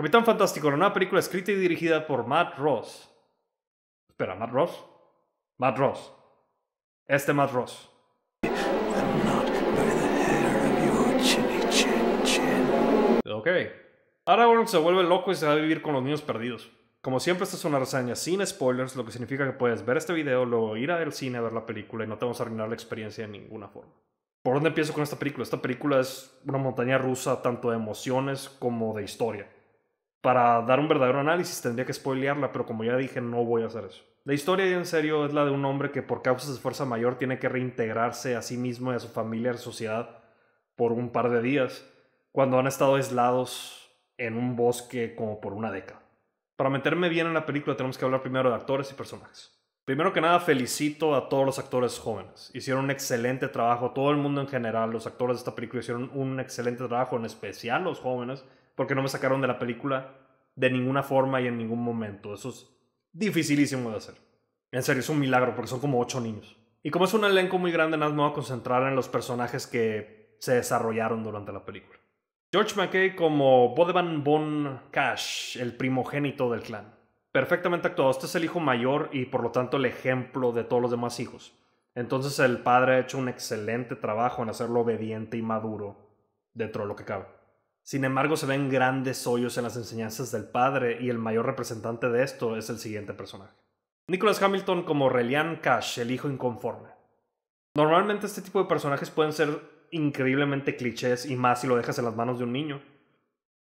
Capitán Fantástico era una película escrita y dirigida por Matt Ross. Espera, Matt Ross. Matt Ross. Este Matt Ross. Ok. Aragorn se vuelve loco y se va a vivir con los niños perdidos. Como siempre, esta es una reseña sin spoilers, lo que significa que puedes ver este video, luego ir al cine a ver la película y no te vamos a arruinar la experiencia de ninguna forma. ¿Por dónde empiezo con esta película? Esta película es una montaña rusa tanto de emociones como de historia para dar un verdadero análisis tendría que spoilearla, pero como ya dije, no voy a hacer eso. La historia, en serio, es la de un hombre que por causas de fuerza mayor tiene que reintegrarse a sí mismo y a su familia, a sociedad, por un par de días, cuando han estado aislados en un bosque como por una década. Para meterme bien en la película tenemos que hablar primero de actores y personajes. Primero que nada, felicito a todos los actores jóvenes. Hicieron un excelente trabajo, todo el mundo en general, los actores de esta película hicieron un excelente trabajo, en especial los jóvenes, porque no me sacaron de la película de ninguna forma y en ningún momento. Eso es dificilísimo de hacer. En serio, es un milagro porque son como ocho niños. Y como es un elenco muy grande, nada más me voy a concentrar en los personajes que se desarrollaron durante la película. George McKay como Bodevan Von Cash, el primogénito del clan. Perfectamente actuado. Este es el hijo mayor y por lo tanto el ejemplo de todos los demás hijos. Entonces el padre ha hecho un excelente trabajo en hacerlo obediente y maduro dentro de lo que cabe. Sin embargo, se ven grandes hoyos en las enseñanzas del padre y el mayor representante de esto es el siguiente personaje. Nicholas Hamilton como Relian Cash, el hijo inconforme. Normalmente este tipo de personajes pueden ser increíblemente clichés y más si lo dejas en las manos de un niño.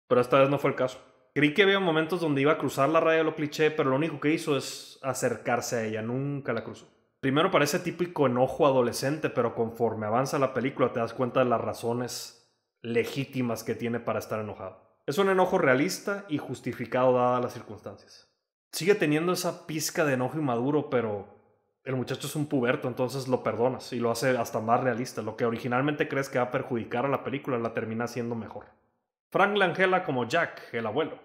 Pero esta vez no fue el caso. Creí que había momentos donde iba a cruzar la raya de lo cliché, pero lo único que hizo es acercarse a ella, nunca la cruzó. Primero parece típico enojo adolescente, pero conforme avanza la película te das cuenta de las razones legítimas que tiene para estar enojado. Es un enojo realista y justificado Dada las circunstancias. Sigue teniendo esa pizca de enojo inmaduro, pero el muchacho es un puberto, entonces lo perdonas y lo hace hasta más realista. Lo que originalmente crees que va a perjudicar a la película la termina siendo mejor. Frank Langella como Jack, el abuelo.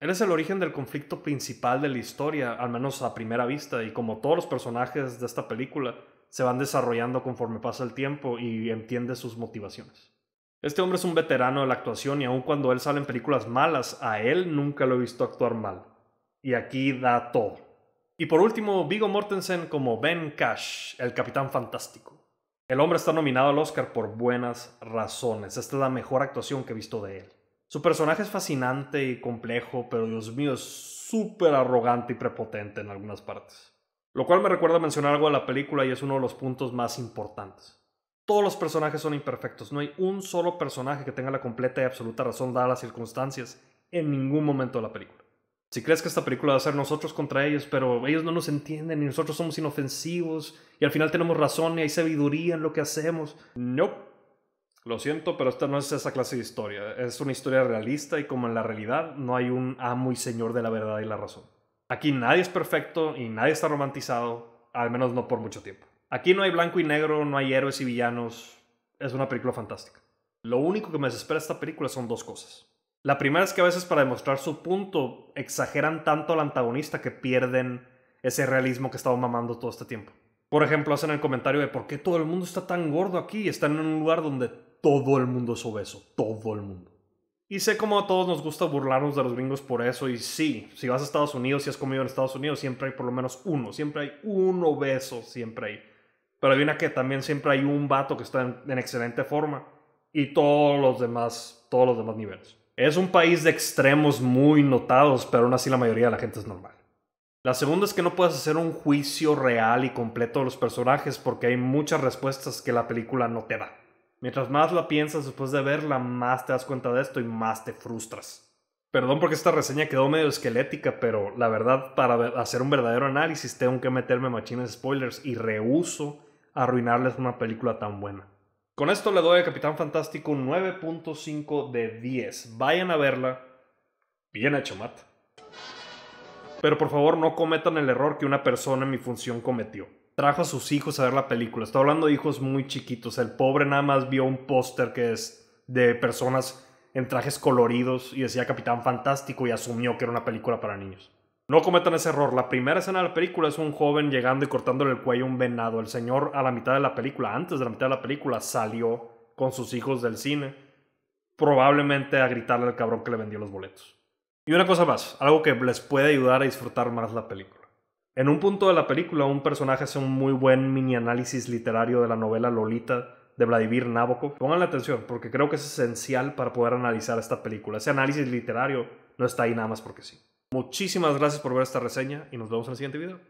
Él es el origen del conflicto principal de la historia, al menos a primera vista, y como todos los personajes de esta película, se van desarrollando conforme pasa el tiempo y entiende sus motivaciones. Este hombre es un veterano de la actuación y aun cuando él sale en películas malas, a él nunca lo he visto actuar mal. Y aquí da todo. Y por último, Vigo Mortensen como Ben Cash, el Capitán Fantástico. El hombre está nominado al Oscar por buenas razones. Esta es la mejor actuación que he visto de él. Su personaje es fascinante y complejo, pero Dios mío, es súper arrogante y prepotente en algunas partes. Lo cual me recuerda mencionar algo de la película y es uno de los puntos más importantes todos los personajes son imperfectos. No hay un solo personaje que tenga la completa y absoluta razón dadas las circunstancias en ningún momento de la película. Si crees que esta película va a ser nosotros contra ellos, pero ellos no nos entienden y nosotros somos inofensivos y al final tenemos razón y hay sabiduría en lo que hacemos. No. Lo siento, pero esta no es esa clase de historia. Es una historia realista y como en la realidad no hay un amo y señor de la verdad y la razón. Aquí nadie es perfecto y nadie está romantizado, al menos no por mucho tiempo. Aquí no hay blanco y negro, no hay héroes y villanos. Es una película fantástica. Lo único que me desespera esta película son dos cosas. La primera es que a veces para demostrar su punto exageran tanto al antagonista que pierden ese realismo que estaba mamando todo este tiempo. Por ejemplo, hacen el comentario de por qué todo el mundo está tan gordo aquí. Están en un lugar donde todo el mundo es obeso. Todo el mundo. Y sé cómo a todos nos gusta burlarnos de los gringos por eso. Y sí, si vas a Estados Unidos y has comido en Estados Unidos, siempre hay por lo menos uno. Siempre hay un obeso. Siempre hay pero viene que también siempre hay un vato que está en, excelente forma. Y todos los demás, todos los demás niveles. Es un país de extremos muy notados, pero aún así la mayoría de la gente es normal. La segunda es que no puedes hacer un juicio real y completo de los personajes porque hay muchas respuestas que la película no te da. Mientras más la piensas después de verla, más te das cuenta de esto y más te frustras. Perdón porque esta reseña quedó medio esquelética, pero la verdad, para hacer un verdadero análisis tengo que meterme machines spoilers y reuso arruinarles una película tan buena. Con esto le doy a Capitán Fantástico un 9.5 de 10. Vayan a verla. Bien hecho, Matt. Pero por favor no cometan el error que una persona en mi función cometió. Trajo a sus hijos a ver la película. Está hablando de hijos muy chiquitos. El pobre nada más vio un póster que es de personas en trajes coloridos y decía Capitán Fantástico y asumió que era una película para niños. No cometan ese error. La primera escena de la película es un joven llegando y cortándole el cuello a un venado. El señor a la mitad de la película, antes de la mitad de la película, salió con sus hijos del cine, probablemente a gritarle al cabrón que le vendió los boletos. Y una cosa más, algo que les puede ayudar a disfrutar más la película. En un punto de la película, un personaje hace un muy buen mini análisis literario de la novela Lolita de Vladimir Nabokov. Pongan la atención, porque creo que es esencial para poder analizar esta película. Ese análisis literario no está ahí nada más porque sí. Muchísimas gracias por ver esta reseña y nos vemos en el siguiente video.